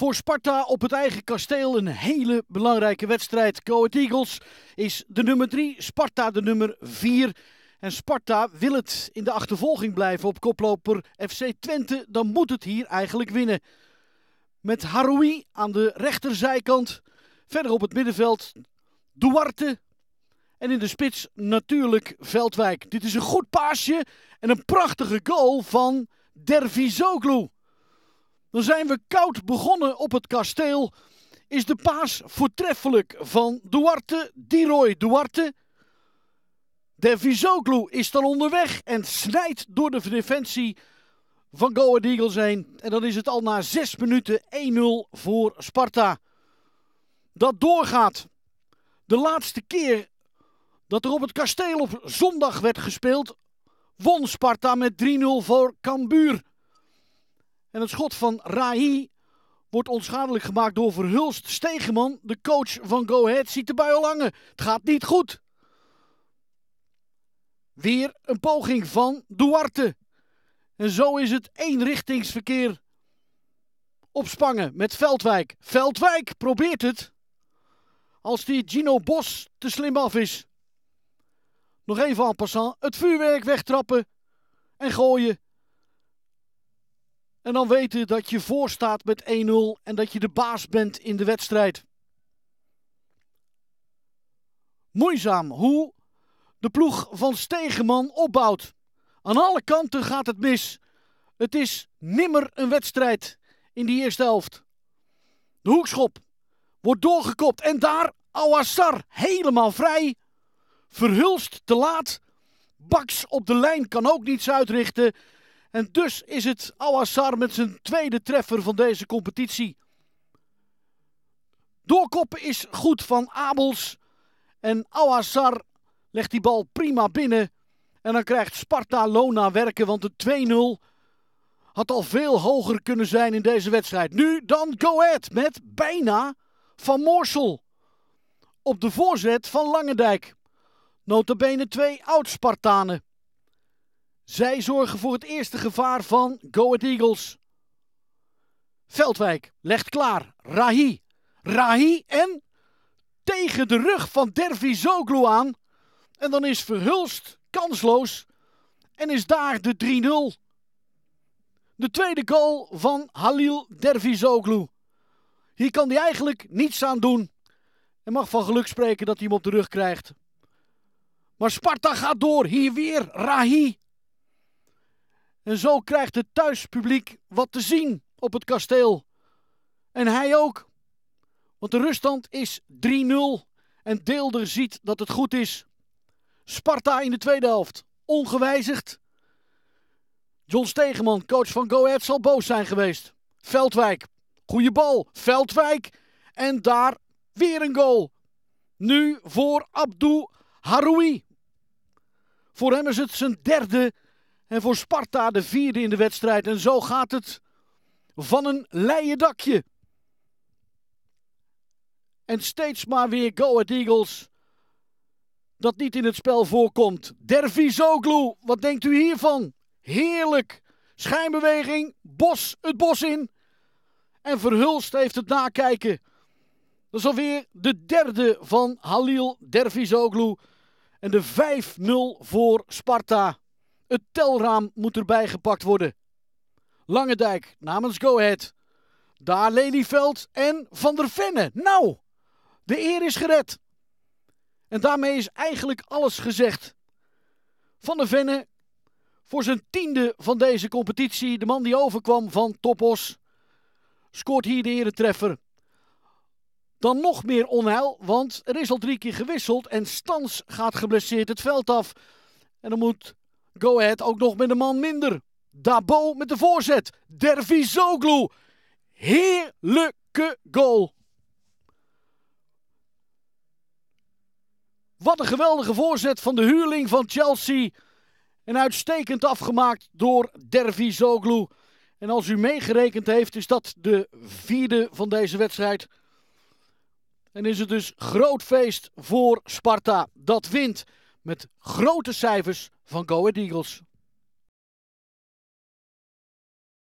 Voor Sparta op het eigen kasteel een hele belangrijke wedstrijd. Go Eagles is de nummer 3, Sparta de nummer 4. En Sparta wil het in de achtervolging blijven op koploper FC Twente, dan moet het hier eigenlijk winnen. Met Haroui aan de rechterzijkant, verder op het middenveld Duarte en in de spits natuurlijk Veldwijk. Dit is een goed paasje en een prachtige goal van Dervizoglu. Dan zijn we koud begonnen op het kasteel. Is de paas voortreffelijk van Duarte, Diroy Duarte. De Vizoglu is dan onderweg en snijdt door de defensie van Goa Eagles heen. En dan is het al na 6 minuten 1-0 voor Sparta. Dat doorgaat. De laatste keer dat er op het kasteel op zondag werd gespeeld, won Sparta met 3-0 voor Cambuur. En het schot van Rahi wordt onschadelijk gemaakt door Verhulst Stegenman, De coach van Go Ahead ziet de bui al Het gaat niet goed. Weer een poging van Duarte. En zo is het eenrichtingsverkeer opspangen met Veldwijk. Veldwijk probeert het. Als die Gino Bos te slim af is. Nog even en passant. Het vuurwerk wegtrappen en gooien. En dan weten dat je voor staat met 1-0 en dat je de baas bent in de wedstrijd. Moeizaam hoe de ploeg van Stegenman opbouwt. Aan alle kanten gaat het mis. Het is nimmer een wedstrijd in die eerste helft. De hoekschop wordt doorgekopt en daar Awassar helemaal vrij. Verhulst te laat. Baks op de lijn kan ook niets uitrichten. En dus is het al met zijn tweede treffer van deze competitie. Doorkoppen is goed van Abels. En al legt die bal prima binnen. En dan krijgt Sparta Lona werken, want de 2-0 had al veel hoger kunnen zijn in deze wedstrijd. Nu dan Go Ahead met bijna Van Morsel Op de voorzet van Langendijk. Notabene twee oud-Spartanen. Zij zorgen voor het eerste gevaar van Go Ahead Eagles. Veldwijk legt klaar. Rahi. Rahi en tegen de rug van Dervi Zoglu aan. En dan is Verhulst kansloos. En is daar de 3-0. De tweede goal van Halil Dervi Zoglu. Hier kan hij eigenlijk niets aan doen. En mag van geluk spreken dat hij hem op de rug krijgt. Maar Sparta gaat door. Hier weer Rahi. En zo krijgt het thuispubliek wat te zien op het kasteel. En hij ook. Want de ruststand is 3-0 en Deelder ziet dat het goed is. Sparta in de tweede helft, ongewijzigd. John Stegeman, coach van Go Ahead, zal boos zijn geweest. Veldwijk, goede bal, Veldwijk. En daar weer een goal. Nu voor Abdou Haroui. Voor hem is het zijn derde en voor Sparta de vierde in de wedstrijd. En zo gaat het van een leien dakje. En steeds maar weer Go Ahead Eagles. Dat niet in het spel voorkomt. Dervi Zoglu, wat denkt u hiervan? Heerlijk. Schijnbeweging, bos het bos in. En Verhulst heeft het nakijken. Dat is alweer de derde van Halil Dervi Zoglu. En de 5-0 voor Sparta. Het telraam moet erbij gepakt worden. Langendijk namens Go Ahead. Daar Lelyveld en Van der Venne. Nou, de eer is gered. En daarmee is eigenlijk alles gezegd. Van der Venne voor zijn tiende van deze competitie. De man die overkwam van Topos. Scoort hier de treffer. Dan nog meer onheil, want er is al drie keer gewisseld. En Stans gaat geblesseerd het veld af. En dan moet Go Ahead ook nog met een man minder. Dabo met de voorzet. Dervizoglu. Heerlijke goal. Wat een geweldige voorzet van de huurling van Chelsea. En uitstekend afgemaakt door Dervizoglu. En als u meegerekend heeft, is dat de vierde van deze wedstrijd. En is het dus groot feest voor Sparta. Dat wint met grote cijfers van Go Eagles.